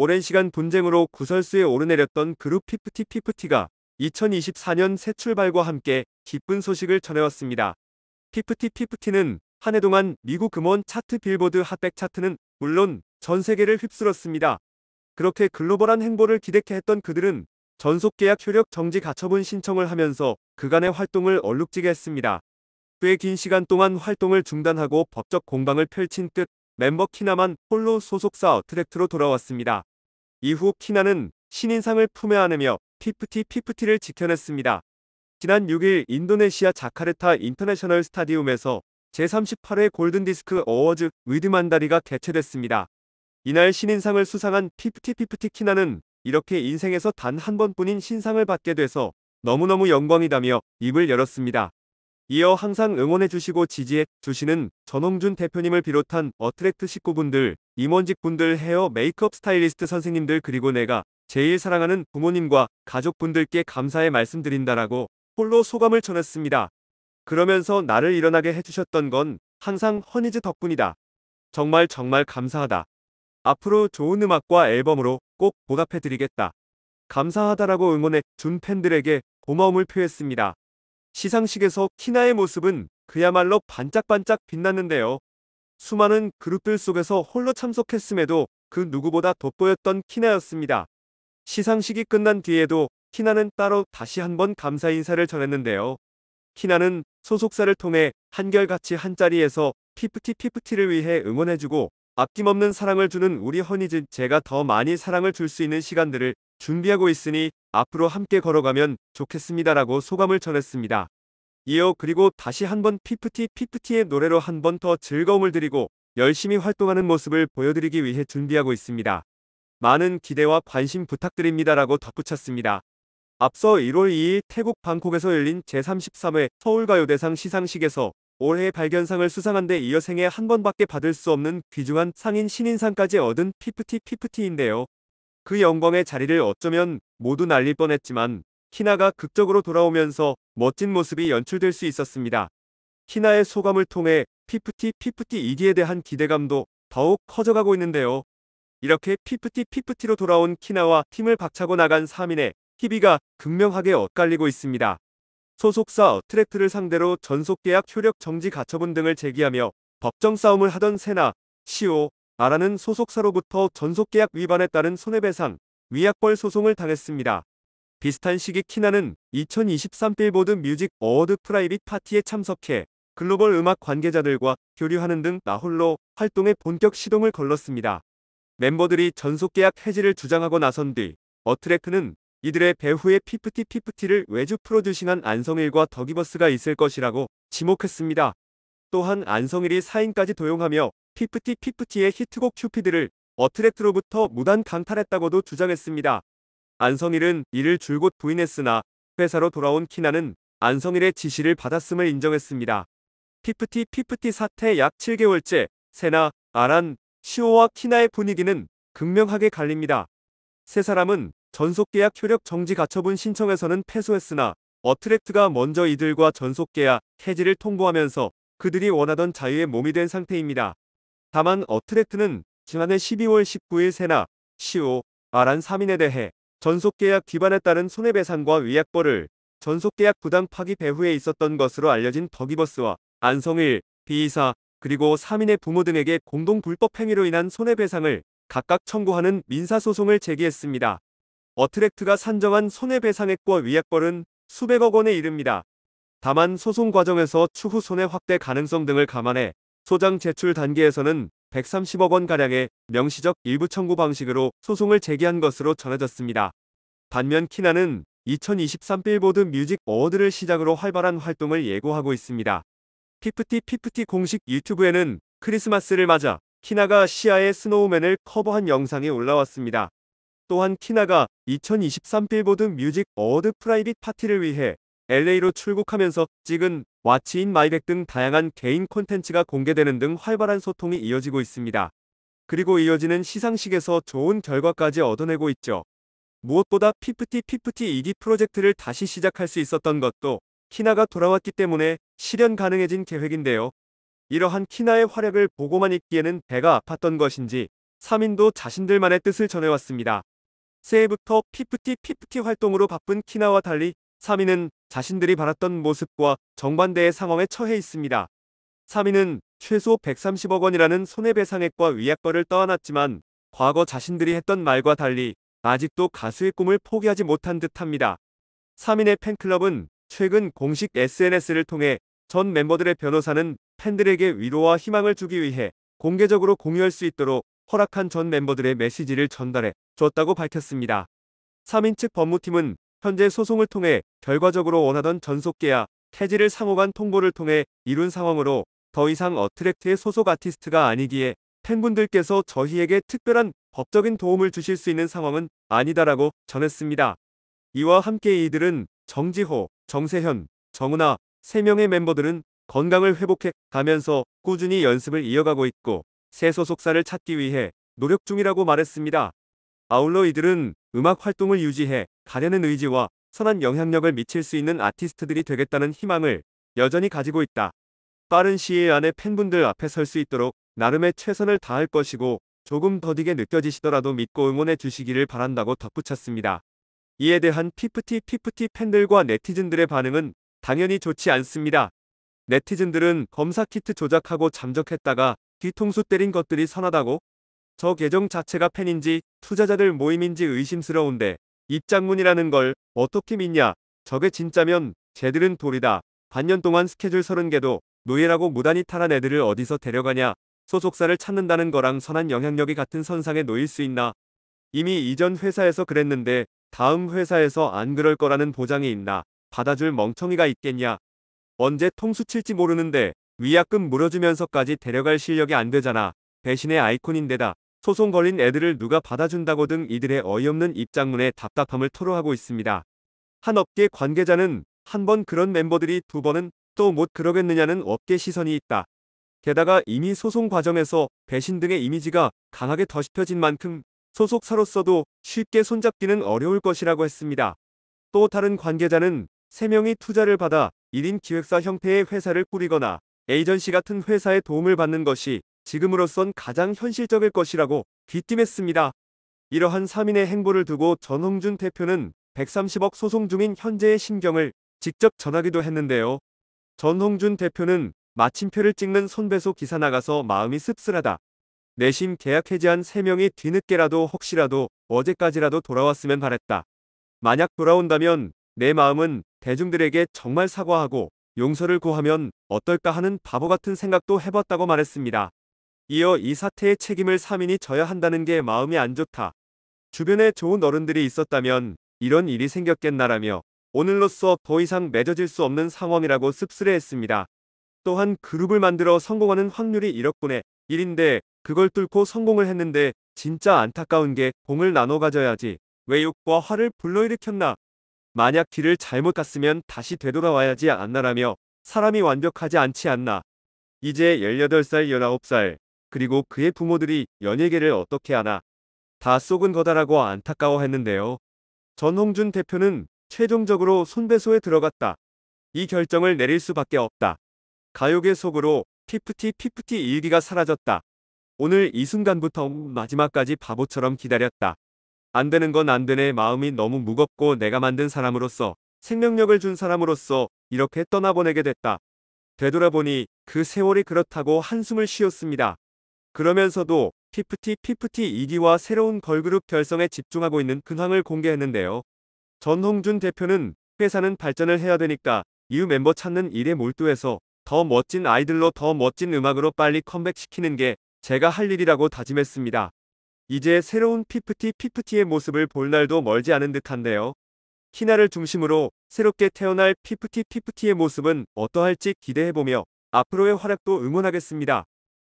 오랜 시간 분쟁으로 구설수에 오르내렸던 그룹 피프티 피프티가 2024년 새 출발과 함께 기쁜 소식을 전해왔습니다. 피프티 피프티는 한 해 동안 미국 금원 차트 빌보드 핫백 차트는 물론 전 세계를 휩쓸었습니다. 그렇게 글로벌한 행보를 기대케 했던 그들은 전속계약 효력 정지 가처분 신청을 하면서 그간의 활동을 얼룩지게 했습니다. 꽤 긴 시간 동안 활동을 중단하고 법적 공방을 펼친 끝 멤버 키나만 홀로 소속사 어트랙트로 돌아왔습니다. 이후 키나는 신인상을 품에 안으며 피프티 피프티를 지켜냈습니다. 지난 6일 인도네시아 자카르타 인터내셔널 스타디움에서 제38회 골든디스크 어워즈 위드만다리가 개최됐습니다. 이날 신인상을 수상한 피프티 피프티 키나는 이렇게 인생에서 단 한 번뿐인 신상을 받게 돼서 너무너무 영광이다며 입을 열었습니다. 이어 항상 응원해주시고 지지해주시는 전홍준 대표님을 비롯한 어트랙트 식구분들, 임원직분들, 헤어 메이크업 스타일리스트 선생님들 그리고 내가 제일 사랑하는 부모님과 가족분들께 감사의 말씀드린다라고 홀로 소감을 전했습니다. 그러면서 나를 일어나게 해주셨던 건 항상 허니즈 덕분이다. 정말 정말 감사하다. 앞으로 좋은 음악과 앨범으로 꼭 보답해드리겠다. 감사하다라고 응원해 준 팬들에게 고마움을 표했습니다. 시상식에서 키나의 모습은 그야말로 반짝반짝 빛났는데요. 수많은 그룹들 속에서 홀로 참석했음에도 그 누구보다 돋보였던 키나였습니다. 시상식이 끝난 뒤에도 키나는 따로 다시 한번 감사 인사를 전했는데요. 키나는 소속사를 통해 한결같이 한자리에서 피프티 피프티를 위해 응원해주고 아낌없는 사랑을 주는 우리 허니즈 제가 더 많이 사랑을 줄 수 있는 시간들을 준비하고 있으니 앞으로 함께 걸어가면 좋겠습니다라고 소감을 전했습니다. 이어 그리고 다시 한번 피프티 피프티의 노래로 한 번 더 즐거움을 드리고 열심히 활동하는 모습을 보여드리기 위해 준비하고 있습니다. 많은 기대와 관심 부탁드립니다라고 덧붙였습니다. 앞서 1월 2일 태국 방콕에서 열린 제33회 서울가요대상 시상식에서 올해 발견상을 수상한 데 이어 생애 한 번밖에 받을 수 없는 귀중한 상인 신인상까지 얻은 피프티 피프티인데요. 그 영광의 자리를 어쩌면 모두 날릴 뻔했지만 키나가 극적으로 돌아오면서 멋진 모습이 연출될 수 있었습니다. 키나의 소감을 통해 피프티 피프티 이기에 대한 기대감도 더욱 커져가고 있는데요. 이렇게 피프티 피프티로 돌아온 키나와 팀을 박차고 나간 3인의 희비가 극명하게 엇갈리고 있습니다. 소속사 어트랙트를 상대로 전속계약 효력 정지 가처분 등을 제기하며 법정 싸움을 하던 세나, 시오, 아라는 소속사로부터 전속계약 위반에 따른 손해배상, 위약벌 소송을 당했습니다. 비슷한 시기 키나는 2023 빌보드 뮤직 어워드 프라이빗 파티에 참석해 글로벌 음악 관계자들과 교류하는 등 나홀로 활동에 본격 시동을 걸렀습니다. 멤버들이 전속계약 해지를 주장하고 나선 뒤 어트랙트는 이들의 배후에 피프티50를 외주 프로듀싱한 안성일과 더기버스가 있을 것이라고 지목했습니다. 또한 안성일이 사인까지 도용하며 피프티50의 히트곡 큐피드를 어트랙트로부터 무단 강탈했다고도 주장했습니다. 안성일은 이를 줄곧 부인했으나 회사로 돌아온 키나는 안성일의 지시를 받았음을 인정했습니다. 피프티 피프티 사태 약 7개월째 세나, 아란, 시오와 키나의 분위기는 극명하게 갈립니다. 세 사람은 전속계약 효력 정지 가처분 신청에서는 패소했으나 어트랙트가 먼저 이들과 전속계약 해지를 통보하면서 그들이 원하던 자유의 몸이 된 상태입니다. 다만 어트랙트는 지난해 12월 19일 세나 시오 아란 3인에 대해 전속계약 기반에 따른 손해배상과 위약벌을 전속계약 부당 파기 배후에 있었던 것으로 알려진 더기버스와 안성일, 비이사, 그리고 3인의 부모 등에게 공동 불법 행위로 인한 손해배상을 각각 청구하는 민사소송을 제기했습니다. 어트랙트가 산정한 손해배상액과 위약벌은 수백억 원에 이릅니다. 다만 소송 과정에서 추후 손해 확대 가능성 등을 감안해 소장 제출 단계에서는 130억 원가량의 명시적 일부 청구 방식으로 소송을 제기한 것으로 전해졌습니다. 반면 키나는 2023 빌보드 뮤직 어워드를 시작으로 활발한 활동을 예고하고 있습니다. 피프티 피프티 공식 유튜브에는 크리스마스를 맞아 키나가 시아의 스노우맨을 커버한 영상이 올라왔습니다. 또한 키나가 2023 빌보드 뮤직 어워드 프라이빗 파티를 위해 LA로 출국하면서 찍은 왓치인 마이백 등 다양한 개인 콘텐츠가 공개되는 등 활발한 소통이 이어지고 있습니다. 그리고 이어지는 시상식에서 좋은 결과까지 얻어내고 있죠. 무엇보다 피프티 피프티 2기 프로젝트를 다시 시작할 수 있었던 것도 키나가 돌아왔기 때문에 실현 가능해진 계획인데요. 이러한 키나의 활약을 보고만 있기에는 배가 아팠던 것인지 3인도 자신들만의 뜻을 전해왔습니다. 새해부터 피프티 피 활동으로 바쁜 키나와 달리 3위는 자신들이 바랐던 모습과 정반대의 상황에 처해 있습니다. 3위는 최소 130억 원이라는 손해배상액과 위약벌을 떠안았지만 과거 자신들이 했던 말과 달리 아직도 가수의 꿈을 포기하지 못한 듯합니다. 3인의 팬클럽은 최근 공식 SNS를 통해 전 멤버들의 변호사는 팬들에게 위로와 희망을 주기 위해 공개적으로 공유할 수 있도록 허락한 전 멤버들의 메시지를 전달해 줬다고 밝혔습니다. 3인 측 법무팀은 현재 소송을 통해 결과적으로 원하던 전속계약 해지를 상호간 통보를 통해 이룬 상황으로 더 이상 어트랙트의 소속 아티스트가 아니기에 팬분들께서 저희에게 특별한 법적인 도움을 주실 수 있는 상황은 아니다라고 전했습니다. 이와 함께 이들은 정지호, 정세현, 정은아 세명의 멤버들은 건강을 회복해 가면서 꾸준히 연습을 이어가고 있고 새 소속사를 찾기 위해 노력 중이라고 말했습니다. 아울러 이들은 음악 활동을 유지해 가려는 의지와 선한 영향력을 미칠 수 있는 아티스트들이 되겠다는 희망을 여전히 가지고 있다. 빠른 시일 안에 팬분들 앞에 설 수 있도록 나름의 최선을 다할 것이고 조금 더디게 느껴지시더라도 믿고 응원해 주시기를 바란다고 덧붙였습니다. 이에 대한 피프티 피프티 팬들과 네티즌들의 반응은 당연히 좋지 않습니다. 네티즌들은 검사 키트 조작하고 잠적했다가 뒤통수 때린 것들이 선하다고? 저 계정 자체가 팬인지 투자자들 모임인지 의심스러운데 입장문이라는 걸 어떻게 믿냐? 저게 진짜면 쟤들은 돌이다. 반년 동안 스케줄 서0개도 노예라고 무단히 탈한 애들을 어디서 데려가냐? 소속사를 찾는다는 거랑 선한 영향력이 같은 선상에 놓일 수 있나? 이미 이전 회사에서 그랬는데 다음 회사에서 안 그럴 거라는 보장이 있나? 받아줄 멍청이가 있겠냐? 언제 통수 칠지 모르는데 위약금 물어주면서까지 데려갈 실력이 안 되잖아. 배신의 아이콘인데다 소송 걸린 애들을 누가 받아준다고 등 이들의 어이없는 입장문에 답답함을 토로하고 있습니다. 한 업계 관계자는 한 번 그런 멤버들이 두 번은 또 못 그러겠느냐는 업계 시선이 있다. 게다가 이미 소송 과정에서 배신 등의 이미지가 강하게 더씹혀진 만큼 소속사로서도 쉽게 손잡기는 어려울 것이라고 했습니다. 또 다른 관계자는 3명이 투자를 받아 1인 기획사 형태의 회사를 꾸리거나 에이전시 같은 회사의 도움을 받는 것이 지금으로선 가장 현실적일 것이라고 귀띔했습니다. 이러한 3인의 행보를 두고 전홍준 대표는 130억 소송 중인 현재의 심경을 직접 전하기도 했는데요. 전홍준 대표는 마침표를 찍는 손배소 기사 나가서 마음이 씁쓸하다. 내심 계약 해지한 3명이 뒤늦게라도 혹시라도 어제까지라도 돌아왔으면 바랬다. 만약 돌아온다면 내 마음은 대중들에게 정말 사과하고 용서를 구하면 어떨까 하는 바보 같은 생각도 해봤다고 말했습니다. 이어 이 사태의 책임을 사민이 져야 한다는 게 마음이 안 좋다. 주변에 좋은 어른들이 있었다면 이런 일이 생겼겠나라며 오늘로써 더 이상 맺어질 수 없는 상황이라고 씁쓸해했습니다. 또한 그룹을 만들어 성공하는 확률이 1억분의 1인데 그걸 뚫고 성공을 했는데 진짜 안타까운 게 공을 나눠 가져야지. 왜 욕과 화를 불러일으켰나 만약 길을 잘못 갔으면 다시 되돌아와야지 않나라며 사람이 완벽하지 않지 않나. 이제 18살, 19살, 그리고 그의 부모들이 연예계를 어떻게 하나. 다 속은 거다라고 안타까워했는데요. 전홍준 대표는 최종적으로 손배소에 들어갔다. 이 결정을 내릴 수밖에 없다. 가요계 속으로 피프티 피프티 일기가 사라졌다. 오늘 이 순간부터 마지막까지 바보처럼 기다렸다. 안 되는 건 안 되네 마음이 너무 무겁고 내가 만든 사람으로서 생명력을 준 사람으로서 이렇게 떠나보내게 됐다. 되돌아보니 그 세월이 그렇다고 한숨을 쉬었습니다. 그러면서도 피프티 피프티 2기와 새로운 걸그룹 결성에 집중하고 있는 근황을 공개했는데요. 전홍준 대표는 회사는 발전을 해야 되니까 이후 멤버 찾는 일에 몰두해서 더 멋진 아이들로 더 멋진 음악으로 빨리 컴백시키는 게 제가 할 일이라고 다짐했습니다. 이제 새로운 피프티 피프티의 모습을 볼 날도 멀지 않은 듯한데요. 희나를 중심으로 새롭게 태어날 피프티 피의 모습은 어떠할지 기대해보며 앞으로의 활약도 응원하겠습니다.